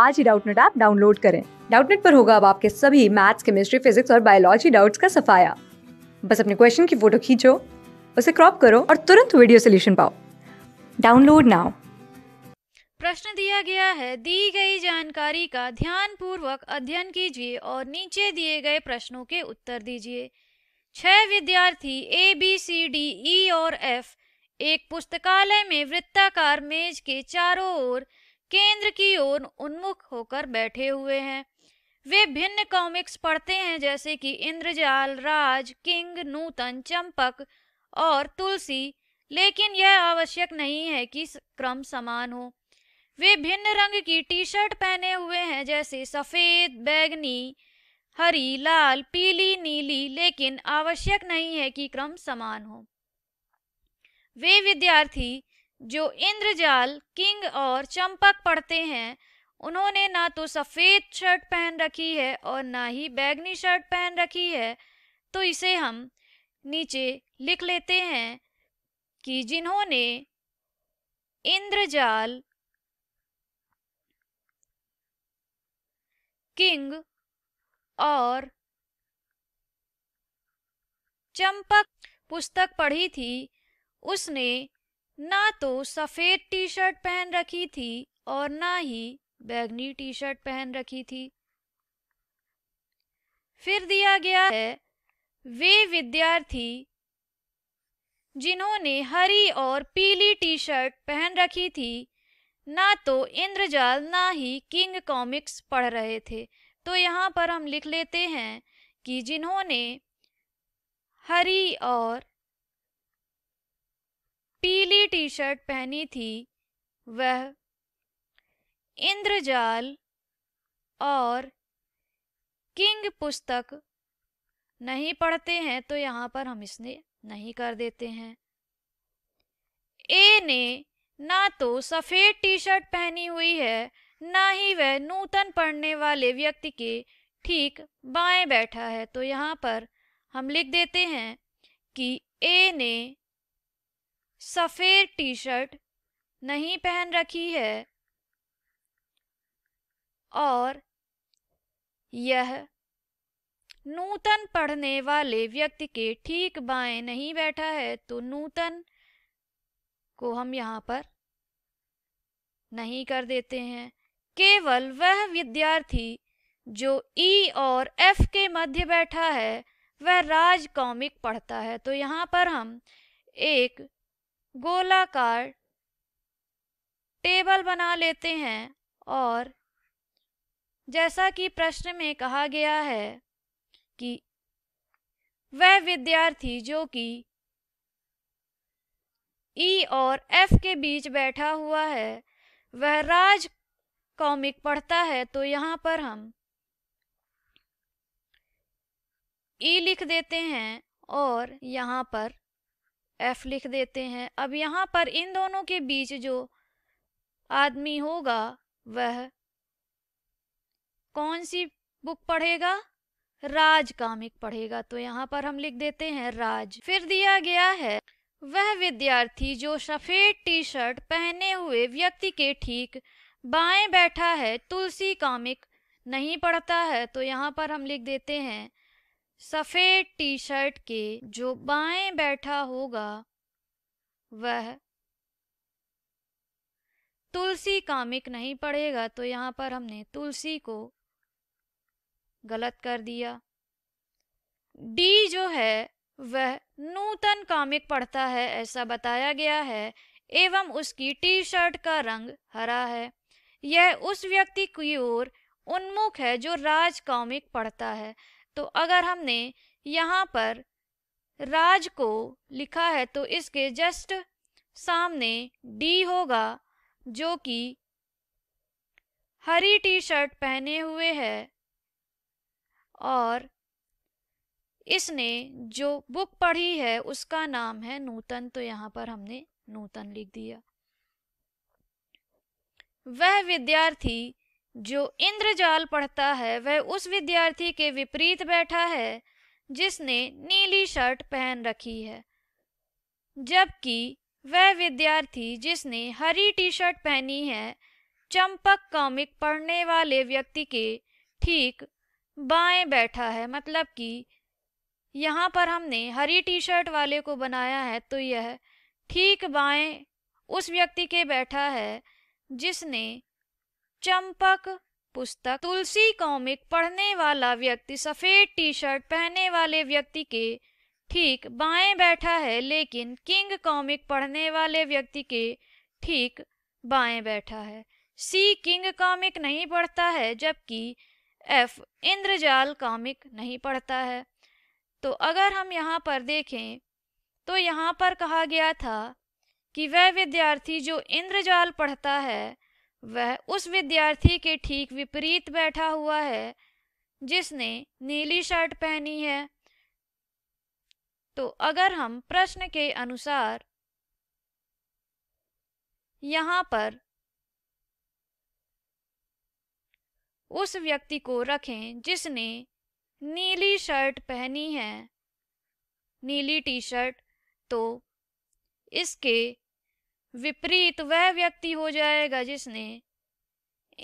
आज ही Doubtnut app download करें डाउटनेट पर होगा अब आपके सभी मैथ्स केमिस्ट्री फिजिक्स और बायोलॉजी डाउट्स का सफाया बस अपने क्वेश्चन की फोटो खींचो उसे क्रॉप करो और तुरंत वीडियो सोल्यूशन पाओ डाउनलोड नाउ प्रश्न दिया गया है दी गई जानकारी का ध्यान पूर्वक अध्ययन कीजिए और नीचे दिए गए प्रश्नों के उत्तर दीजिए छह विद्यार्थी A B C D E और एफ एक पुस्तकालय में वृत्ताकार मेज के चारों ओर केंद्र की ओर उन्मुख होकर बैठे हुए हैं वे भिन्न कॉमिक्स पढ़ते हैं जैसे कि इंद्रजाल राज किंग नूतन चंपक और तुलसी लेकिन यह आवश्यक नहीं है कि क्रम समान हो वे भिन्न रंग की टी शर्ट पहने हुए हैं जैसे सफ़ेद बैगनी हरी लाल पीली नीली लेकिन आवश्यक नहीं है कि क्रम समान हो वे विद्यार्थी जो इंद्रजाल किंग और चंपक पढ़ते हैं उन्होंने ना तो सफ़ेद शर्ट पहन रखी है और ना ही बैगनी शर्ट पहन रखी है तो इसे हम नीचे लिख लेते हैं कि जिन्होंने इंद्रजाल किंग और चंपक पुस्तक पढ़ी थी उसने ना तो सफ़ेद टी शर्ट पहन रखी थी और ना ही बैगनी टी शर्ट पहन रखी थी फिर दिया गया है वे विद्यार्थी जिन्होंने हरी और पीली टी शर्ट पहन रखी थी ना तो इंद्रजाल ना ही किंग कॉमिक्स पढ़ रहे थे तो यहाँ पर हम लिख लेते हैं कि जिन्होंने हरी और हरी टी शर्ट पहनी थी वह इंद्रजाल और किंग पुस्तक नहीं पढ़ते हैं तो यहाँ पर हम इसने नहीं कर देते हैं ए ने ना तो सफेद टी शर्ट पहनी हुई है ना ही वह नूतन पढ़ने वाले व्यक्ति के ठीक बाएं बैठा है तो यहाँ पर हम लिख देते हैं कि ए ने सफेद टी शर्ट नहीं पहन रखी है और यह नूतन पढ़ने वाले व्यक्ति के ठीक बाएं नहीं बैठा है तो नूतन को हम यहाँ पर नहीं कर देते हैं केवल वह विद्यार्थी जो ई e और एफ के मध्य बैठा है वह राज कॉमिक पढ़ता है तो यहाँ पर हम एक गोलाकार टेबल बना लेते हैं और जैसा कि प्रश्न में कहा गया है कि वह विद्यार्थी जो कि ई e और एफ के बीच बैठा हुआ है वह राज कॉमिक पढ़ता है तो यहाँ पर हम ई e लिख देते हैं और यहाँ पर एफ लिख देते हैं अब यहाँ पर इन दोनों के बीच जो आदमी होगा वह कौन सी बुक पढ़ेगा राज कामिक पढ़ेगा तो यहाँ पर हम लिख देते हैं राज फिर दिया गया है वह विद्यार्थी जो सफेद टी शर्ट पहने हुए व्यक्ति के ठीक बाएं बैठा है तुलसी कामिक नहीं पढ़ता है तो यहाँ पर हम लिख देते हैं सफेद टी शर्ट के जो बाएं बैठा होगा वह तुलसी कामिक नहीं पड़ेगा तो यहाँ पर हमने तुलसी को गलत कर दिया डी जो है वह नूतन कामिक पढ़ता है ऐसा बताया गया है एवं उसकी टी शर्ट का रंग हरा है यह उस व्यक्ति की ओर उन्मुख है जो राज कॉमिक पढ़ता है तो अगर हमने यहाँ पर राज को लिखा है तो इसके जस्ट सामने डी होगा जो कि हरी टी शर्ट पहने हुए है और इसने जो बुक पढ़ी है उसका नाम है नूतन तो यहाँ पर हमने नूतन लिख दिया वह विद्यार्थी जो इंद्रजाल पढ़ता है वह उस विद्यार्थी के विपरीत बैठा है जिसने नीली शर्ट पहन रखी है जबकि वह विद्यार्थी जिसने हरी टी शर्ट पहनी है चंपक कॉमिक पढ़ने वाले व्यक्ति के ठीक बाएं बैठा है मतलब कि यहाँ पर हमने हरी टी शर्ट वाले को बनाया है तो यह ठीक बाएं उस व्यक्ति के बैठा है जिसने चंपक पुस्तक तुलसी कॉमिक पढ़ने वाला व्यक्ति सफेद टी शर्ट पहने वाले व्यक्ति के ठीक बाएं बैठा है लेकिन किंग कॉमिक पढ़ने वाले व्यक्ति के ठीक बाएं बैठा है सी किंग कॉमिक नहीं पढ़ता है जबकि एफ इंद्रजाल कॉमिक नहीं पढ़ता है तो अगर हम यहाँ पर देखें तो यहाँ पर कहा गया था कि वह विद्यार्थी जो इंद्रजाल पढ़ता है वह उस विद्यार्थी के ठीक विपरीत बैठा हुआ है जिसने नीली शर्ट पहनी है तो अगर हम प्रश्न के अनुसार यहां पर उस व्यक्ति को रखें जिसने नीली शर्ट पहनी है नीली टी शर्ट तो इसके विपरीत वह व्यक्ति हो जाएगा जिसने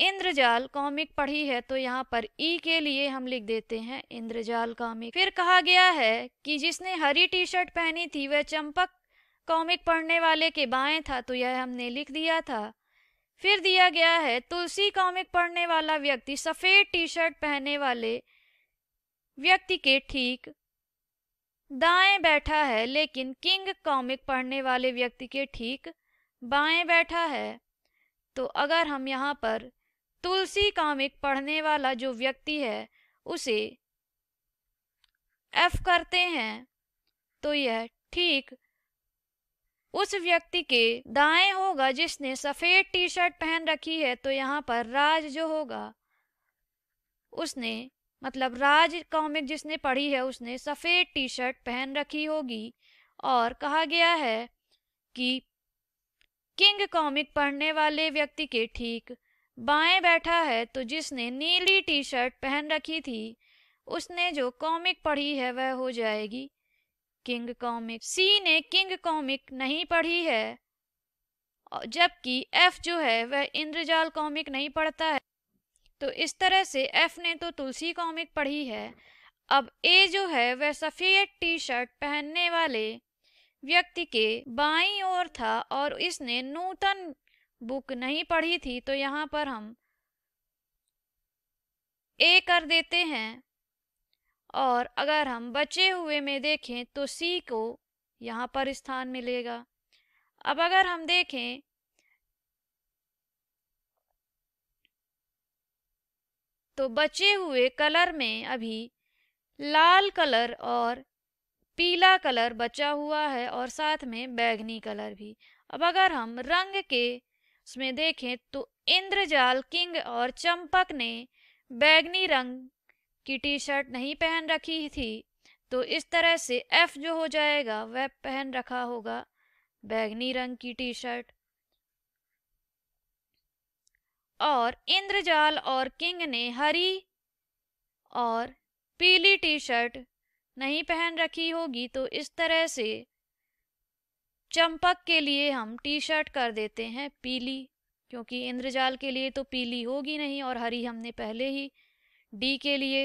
इंद्रजाल कॉमिक पढ़ी है तो यहाँ पर ई के लिए हम लिख देते हैं इंद्रजाल कॉमिक फिर कहा गया है कि जिसने हरी टी शर्ट पहनी थी वह चंपक कॉमिक पढ़ने वाले के बाएं था तो यह हमने लिख दिया था फिर दिया गया है तुलसी कॉमिक पढ़ने वाला व्यक्ति सफेद टी शर्ट पहने वाले व्यक्ति के ठीक दाएं बैठा है लेकिन किंग कॉमिक पढ़ने वाले व्यक्ति के ठीक बाएं बैठा है तो अगर हम यहाँ पर तुलसी कामिक पढ़ने वाला जो व्यक्ति है उसे एफ करते हैं तो यह ठीक उस व्यक्ति के दाएं होगा जिसने सफेद टी शर्ट पहन रखी है तो यहाँ पर राज जो होगा उसने मतलब राज कॉमिक जिसने पढ़ी है उसने सफेद टी शर्ट पहन रखी होगी और कहा गया है कि किंग कॉमिक पढ़ने वाले व्यक्ति के ठीक बाएं बैठा है तो जिसने नीली टी शर्ट पहन रखी थी उसने जो कॉमिक पढ़ी है वह हो जाएगी किंग कॉमिक सी ने किंग कॉमिक नहीं पढ़ी है जबकि एफ जो है वह इंद्रजाल कॉमिक नहीं पढ़ता है तो इस तरह से एफ ने तो तुलसी कॉमिक पढ़ी है अब ए जो है वह सफ़ेद टी शर्ट पहनने वाले व्यक्ति के बाईं ओर था और इसने नूतन बुक नहीं पढ़ी थी तो यहाँ पर हम ए कर देते हैं और अगर हम बचे हुए में देखें तो सी को यहाँ पर स्थान मिलेगा अब अगर हम देखें तो बचे हुए कलर में अभी लाल कलर और पीला कलर बचा हुआ है और साथ में बैगनी कलर भी अब अगर हम रंग के उसमें देखें तो इंद्रजाल किंग और चंपक ने बैगनी रंग की टी शर्ट नहीं पहन रखी थी तो इस तरह से एफ जो हो जाएगा वह पहन रखा होगा बैगनी रंग की टी शर्ट और इंद्रजाल और किंग ने हरी और पीली टी शर्ट नहीं पहन रखी होगी तो इस तरह से चंपक के लिए हम टी शर्ट कर देते हैं पीली क्योंकि इंद्रजाल के लिए तो पीली होगी नहीं और हरी हमने पहले ही डी के लिए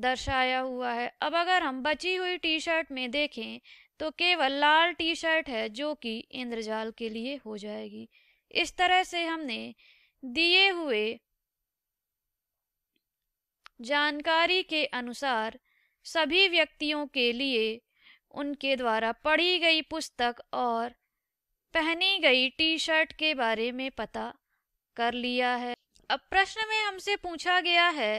दर्शाया हुआ है अब अगर हम बची हुई टी शर्ट में देखें तो केवल लाल टी शर्ट है जो कि इंद्रजाल के लिए हो जाएगी इस तरह से हमने दिए हुए जानकारी के अनुसार सभी व्यक्तियों के लिए उनके द्वारा पढ़ी गई पुस्तक और पहनी गई टी शर्ट के बारे में पता कर लिया है अब प्रश्न में हमसे पूछा गया है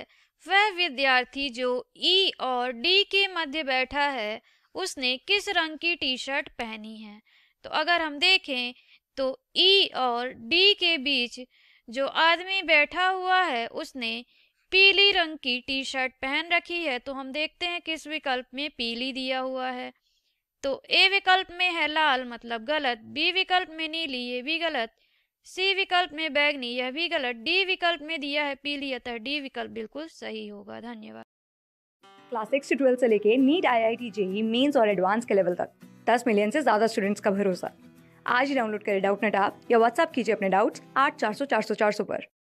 वह विद्यार्थी जो ई e और डी के मध्य बैठा है उसने किस रंग की टी शर्ट पहनी है तो अगर हम देखें तो ई e और डी के बीच जो आदमी बैठा हुआ है उसने पीली रंग की टी शर्ट पहन रखी है तो हम देखते हैं किस विकल्प में पीली दिया हुआ है तो ए विकल्प में है लाल मतलब गलत बी विकल्प में नीली ये भी गलत सी विकल्प में बैगनी यह भी गलत डी विकल्प में दिया है पीली अतः डी विकल्प बिल्कुल सही होगा धन्यवाद क्लास सिक्स से ट्वेल्थ से लेके NEET I I T JEE mains और एडवांस के लेवल तक दस मिलियन से ज्यादा स्टूडेंट्स का भरोसा आज ही डाउनलोड करें डाउट नेट आप या व्हाट्सअप कीजिए अपने डाउट्स आठ चार सौ चार सौ चार सौ पर